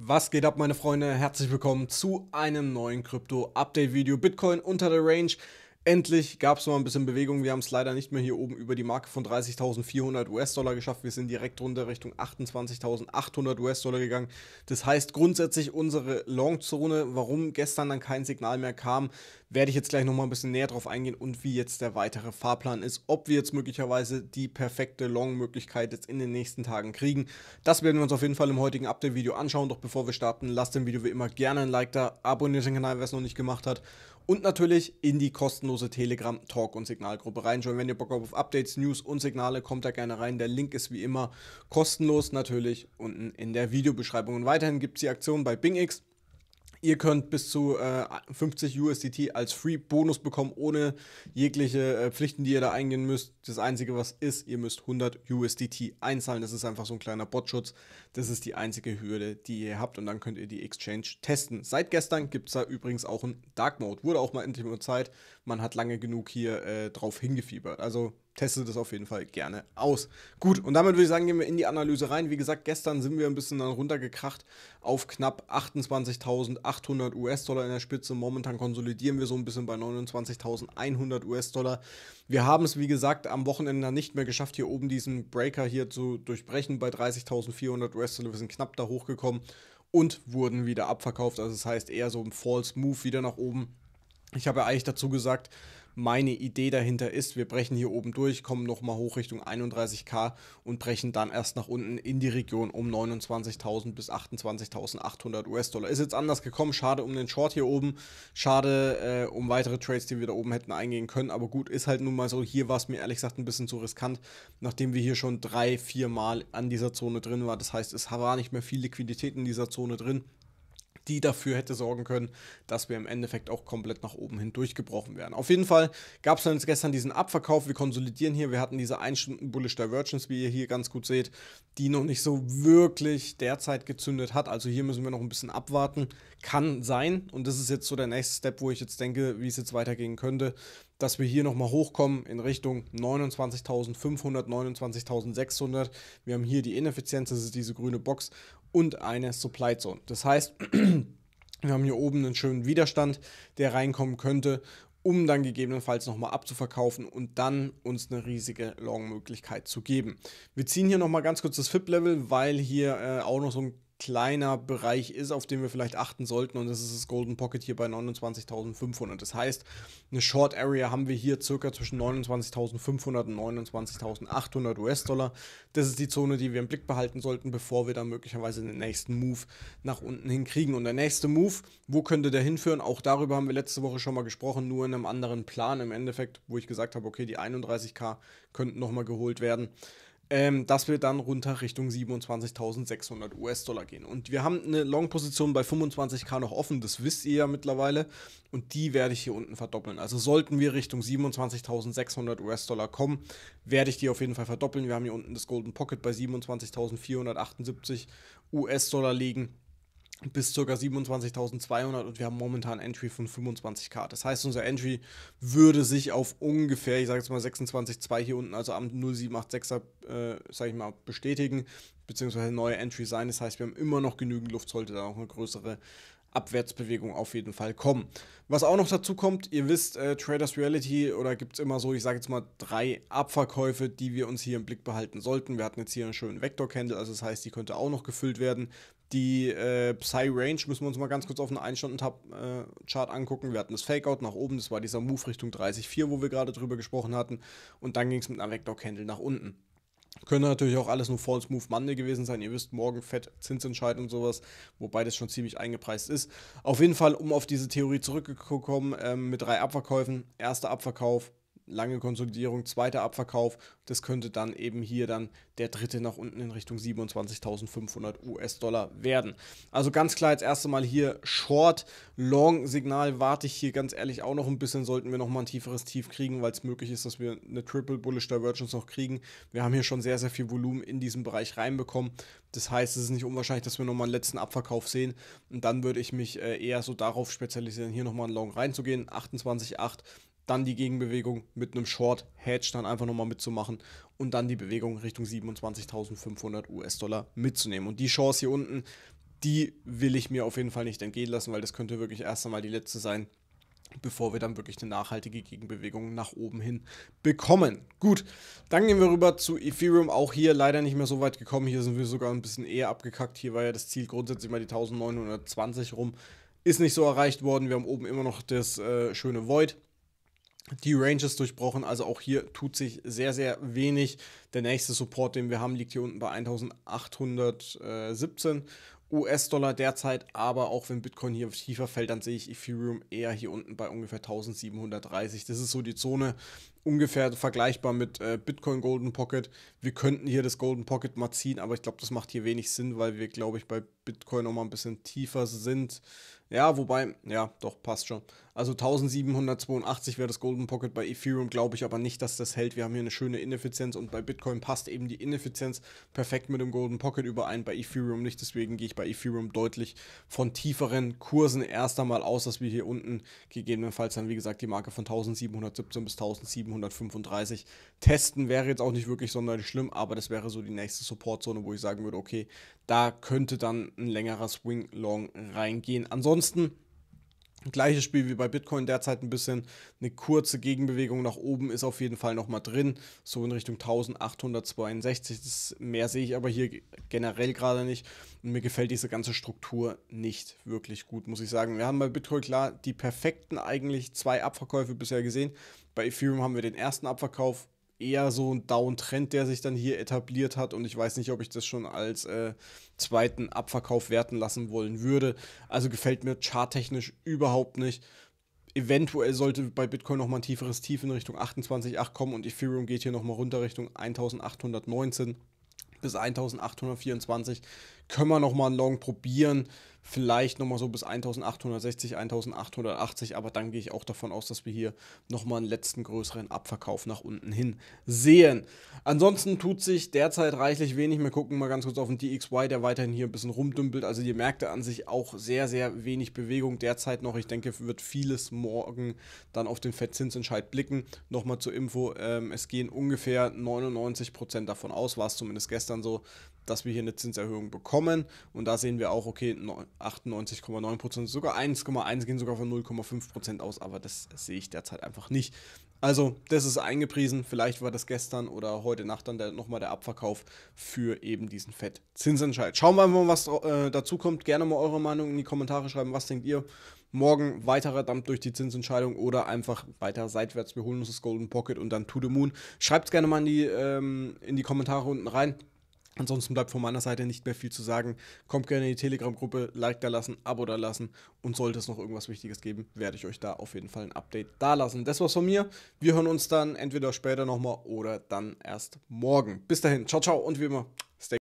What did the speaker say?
Was geht ab, meine Freunde? Herzlich willkommen zu einem neuen Krypto-Update-Video. Bitcoin unter der Range Endlich gab es mal ein bisschen Bewegung. Wir haben es leider nicht mehr hier oben über die Marke von 30.400 US-Dollar geschafft. Wir sind direkt runter Richtung 28.800 US-Dollar gegangen. Das heißt grundsätzlich unsere Long-Zone, warum gestern dann kein Signal mehr kam, werde ich jetzt gleich nochmal ein bisschen näher drauf eingehen und wie jetzt der weitere Fahrplan ist. Ob wir jetzt möglicherweise die perfekte Long-Möglichkeit jetzt in den nächsten Tagen kriegen, das werden wir uns auf jeden Fall im heutigen Update-Video anschauen. Doch bevor wir starten, lasst dem Video wie immer gerne ein Like da, abonniert den Kanal, wer es noch nicht gemacht hat und natürlich in die kostenlose Telegram Talk und Signalgruppe reinschauen. Wenn ihr Bock habt auf Updates, News und Signale, kommt da gerne rein. Der Link ist wie immer kostenlos natürlich unten in der Videobeschreibung. Und weiterhin gibt es die Aktion bei BingX Ihr könnt bis zu äh, 50 USDT als Free-Bonus bekommen, ohne jegliche äh, Pflichten, die ihr da eingehen müsst. Das Einzige, was ist, ihr müsst 100 USDT einzahlen. Das ist einfach so ein kleiner Botschutz. Das ist die einzige Hürde, die ihr habt. Und dann könnt ihr die Exchange testen. Seit gestern gibt es da übrigens auch einen Dark Mode. Wurde auch mal endlich mal Zeit. Man hat lange genug hier äh, drauf hingefiebert. Also teste das auf jeden Fall gerne aus. Gut, und damit würde ich sagen, gehen wir in die Analyse rein. Wie gesagt, gestern sind wir ein bisschen dann runtergekracht auf knapp 28.800 US-Dollar in der Spitze. Momentan konsolidieren wir so ein bisschen bei 29.100 US-Dollar. Wir haben es, wie gesagt, am Wochenende nicht mehr geschafft, hier oben diesen Breaker hier zu durchbrechen bei 30.400 US-Dollar. Wir sind knapp da hochgekommen und wurden wieder abverkauft. Also das heißt eher so ein False Move wieder nach oben. Ich habe ja eigentlich dazu gesagt, meine Idee dahinter ist, wir brechen hier oben durch, kommen nochmal hoch Richtung 31k und brechen dann erst nach unten in die Region um 29.000 bis 28.800 US-Dollar. Ist jetzt anders gekommen, schade um den Short hier oben, schade äh, um weitere Trades, die wir da oben hätten eingehen können, aber gut, ist halt nun mal so, hier war es mir ehrlich gesagt ein bisschen zu riskant, nachdem wir hier schon drei, vier Mal an dieser Zone drin waren, das heißt, es war nicht mehr viel Liquidität in dieser Zone drin die dafür hätte sorgen können, dass wir im Endeffekt auch komplett nach oben hin durchgebrochen wären. Auf jeden Fall gab es dann gestern diesen Abverkauf. Wir konsolidieren hier. Wir hatten diese 1 Stunden Bullish Divergence, wie ihr hier ganz gut seht, die noch nicht so wirklich derzeit gezündet hat. Also hier müssen wir noch ein bisschen abwarten. Kann sein. Und das ist jetzt so der nächste Step, wo ich jetzt denke, wie es jetzt weitergehen könnte dass wir hier nochmal hochkommen in Richtung 29.500, 29.600. Wir haben hier die Ineffizienz, das ist diese grüne Box und eine Supply Zone. Das heißt, wir haben hier oben einen schönen Widerstand, der reinkommen könnte, um dann gegebenenfalls nochmal abzuverkaufen und dann uns eine riesige Long-Möglichkeit zu geben. Wir ziehen hier nochmal ganz kurz das FIP-Level, weil hier äh, auch noch so ein kleiner Bereich ist, auf den wir vielleicht achten sollten. Und das ist das Golden Pocket hier bei 29.500. Das heißt, eine Short Area haben wir hier circa zwischen 29.500 und 29.800 US-Dollar. Das ist die Zone, die wir im Blick behalten sollten, bevor wir dann möglicherweise den nächsten Move nach unten hinkriegen. Und der nächste Move, wo könnte der hinführen? Auch darüber haben wir letzte Woche schon mal gesprochen, nur in einem anderen Plan im Endeffekt, wo ich gesagt habe, okay, die 31k könnten nochmal geholt werden ähm, dass wir dann runter Richtung 27.600 US-Dollar gehen. Und wir haben eine Long-Position bei 25k noch offen, das wisst ihr ja mittlerweile. Und die werde ich hier unten verdoppeln. Also sollten wir Richtung 27.600 US-Dollar kommen, werde ich die auf jeden Fall verdoppeln. Wir haben hier unten das Golden Pocket bei 27.478 US-Dollar liegen bis ca. 27.200 und wir haben momentan Entry von 25k. Das heißt, unser Entry würde sich auf ungefähr, ich sage jetzt mal 26,2 hier unten, also am 0786er, äh, sage ich mal, bestätigen, beziehungsweise neue Entry sein. Das heißt, wir haben immer noch genügend Luft, sollte da noch eine größere Abwärtsbewegung auf jeden Fall kommen. Was auch noch dazu kommt, ihr wisst, äh, Traders Reality oder gibt es immer so, ich sage jetzt mal drei Abverkäufe, die wir uns hier im Blick behalten sollten. Wir hatten jetzt hier einen schönen Vector Candle, also das heißt, die könnte auch noch gefüllt werden. Die äh, Psy-Range müssen wir uns mal ganz kurz auf den 1-Stunden-Chart äh, angucken. Wir hatten das Fakeout nach oben, das war dieser Move Richtung 30,4, wo wir gerade drüber gesprochen hatten. Und dann ging es mit einem Vector-Candle nach unten. Könnte natürlich auch alles nur False Move Monday gewesen sein. Ihr wisst, morgen Fett Zinsentscheid und sowas, wobei das schon ziemlich eingepreist ist. Auf jeden Fall, um auf diese Theorie zurückgekommen, ähm, mit drei Abverkäufen. Erster Abverkauf, lange Konsolidierung, zweiter Abverkauf. Das könnte dann eben hier dann der dritte nach unten in Richtung 27.500 US-Dollar werden. Also ganz klar jetzt erst Mal hier Short, Long-Signal warte ich hier ganz ehrlich auch noch ein bisschen. Sollten wir nochmal ein tieferes Tief kriegen, weil es möglich ist, dass wir eine Triple Bullish Divergence noch kriegen. Wir haben hier schon sehr, sehr viel Volumen in diesem Bereich reinbekommen. Das heißt, es ist nicht unwahrscheinlich, dass wir nochmal einen letzten Abverkauf sehen. Und dann würde ich mich äh, eher so darauf spezialisieren, hier nochmal einen Long reinzugehen. 28,8 dann die Gegenbewegung mit einem Short Hedge dann einfach nochmal mitzumachen und dann die Bewegung Richtung 27.500 US-Dollar mitzunehmen. Und die Chance hier unten, die will ich mir auf jeden Fall nicht entgehen lassen, weil das könnte wirklich erst einmal die letzte sein, bevor wir dann wirklich eine nachhaltige Gegenbewegung nach oben hin bekommen. Gut, dann gehen wir rüber zu Ethereum. Auch hier leider nicht mehr so weit gekommen. Hier sind wir sogar ein bisschen eher abgekackt. Hier war ja das Ziel grundsätzlich mal die 1920 rum. Ist nicht so erreicht worden. Wir haben oben immer noch das äh, schöne Void die Ranges durchbrochen. Also auch hier tut sich sehr, sehr wenig. Der nächste Support, den wir haben, liegt hier unten bei 1817 US-Dollar derzeit. Aber auch wenn Bitcoin hier tiefer fällt, dann sehe ich Ethereum eher hier unten bei ungefähr 1730. Das ist so die Zone ungefähr vergleichbar mit äh, Bitcoin Golden Pocket. Wir könnten hier das Golden Pocket mal ziehen, aber ich glaube, das macht hier wenig Sinn, weil wir, glaube ich, bei Bitcoin nochmal ein bisschen tiefer sind. Ja, wobei, ja, doch, passt schon. Also 1782 wäre das Golden Pocket bei Ethereum, glaube ich aber nicht, dass das hält. Wir haben hier eine schöne Ineffizienz und bei Bitcoin passt eben die Ineffizienz perfekt mit dem Golden Pocket überein, bei Ethereum nicht. Deswegen gehe ich bei Ethereum deutlich von tieferen Kursen erst einmal aus, dass wir hier unten gegebenenfalls dann, wie gesagt, die Marke von 1717 bis 1735 testen. Wäre jetzt auch nicht wirklich sonderlich schlimm, aber das wäre so die nächste Supportzone, wo ich sagen würde, okay, da könnte dann ein längerer Swing Long reingehen. Ansonsten Gleiches Spiel wie bei Bitcoin derzeit ein bisschen. Eine kurze Gegenbewegung nach oben ist auf jeden Fall noch mal drin. So in Richtung 1862. Das mehr sehe ich aber hier generell gerade nicht. Und mir gefällt diese ganze Struktur nicht wirklich gut, muss ich sagen. Wir haben bei Bitcoin klar die perfekten eigentlich zwei Abverkäufe bisher gesehen. Bei Ethereum haben wir den ersten Abverkauf eher so ein Downtrend, der sich dann hier etabliert hat. Und ich weiß nicht, ob ich das schon als äh, zweiten Abverkauf werten lassen wollen würde. Also gefällt mir charttechnisch überhaupt nicht. Eventuell sollte bei Bitcoin nochmal ein tieferes Tief in Richtung 28,8 kommen und Ethereum geht hier nochmal runter Richtung 1819 bis 1824. Können wir nochmal einen Long probieren vielleicht nochmal so bis 1860, 1880, aber dann gehe ich auch davon aus, dass wir hier nochmal einen letzten größeren Abverkauf nach unten hin sehen. Ansonsten tut sich derzeit reichlich wenig. Wir gucken mal ganz kurz auf den DXY, der weiterhin hier ein bisschen rumdümpelt. Also die Märkte an sich auch sehr, sehr wenig Bewegung derzeit noch. Ich denke, wird vieles morgen dann auf den FED-Zinsentscheid blicken. Nochmal zur Info, ähm, es gehen ungefähr 99% davon aus, war es zumindest gestern so, dass wir hier eine Zinserhöhung bekommen. Und da sehen wir auch, okay, 98,9%, sogar 1,1 gehen sogar von 0,5% aus, aber das sehe ich derzeit einfach nicht. Also, das ist eingepriesen. Vielleicht war das gestern oder heute Nacht dann der, nochmal der Abverkauf für eben diesen fett zinsentscheid Schauen wir mal, was äh, dazu kommt. Gerne mal eure Meinung in die Kommentare schreiben. Was denkt ihr? Morgen weiterer Dampf durch die Zinsentscheidung oder einfach weiter seitwärts. Wir holen uns das Golden Pocket und dann to the Moon. Schreibt es gerne mal in die, ähm, in die Kommentare unten rein. Ansonsten bleibt von meiner Seite nicht mehr viel zu sagen. Kommt gerne in die Telegram-Gruppe, Like da lassen, Abo da lassen und sollte es noch irgendwas Wichtiges geben, werde ich euch da auf jeden Fall ein Update da lassen. Das war's von mir. Wir hören uns dann entweder später nochmal oder dann erst morgen. Bis dahin, ciao, ciao und wie immer, stay